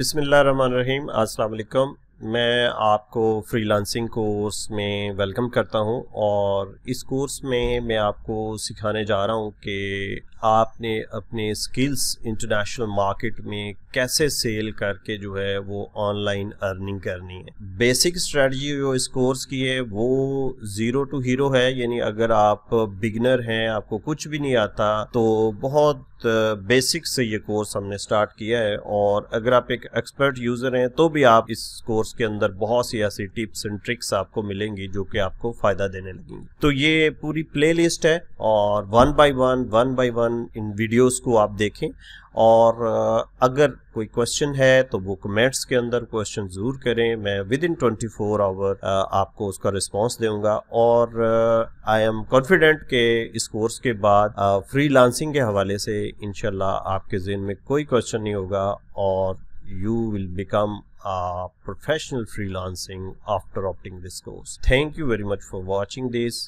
बिसमीम अस्सलाम मैं आपको फ्रीलांसिंग कोर्स में वेलकम करता हूं और इस कोर्स में मैं आपको सिखाने जा रहा हूं कि आपने अपने स्किल्स इंटरनेशनल मार्केट में कैसे सेल करके जो है वो ऑनलाइन अर्निंग करनी है बेसिक स्ट्रेटजी जो इस कोर्स की है वो ज़ीरो टू हीरो है यानी अगर आप बिगनर हैं आपको कुछ भी नहीं आता तो बहुत बेसिक से ये कोर्स हमने स्टार्ट किया है और अगर आप एक एक्सपर्ट यूज़र हैं तो भी आप इस कोर्स के अंदर बहुत सी ऐसी टिप्स एंड ट्रिक्स आपको मिलेंगी जो कि आपको फ़ायदा देने लगेंगी तो ये पूरी प्लेलिस्ट है और one by one one by one इन वीडियोस को आप देखें और अगर कोई क्वेश्चन है तो वो कमेंट्स के अंदर क्वेश्चन ज़रूर करें मैं within twenty four hour आपको उसका रिस्पांस दूंगा और आई एम कॉन्फिडेंट के इस कोर्स के बाद फ्री लांसिंग के हवाले से इनशाला आपके जेन में कोई क्वेश्चन नहीं होगा और you will become professional freelancing after opting this course thank you very much for watching this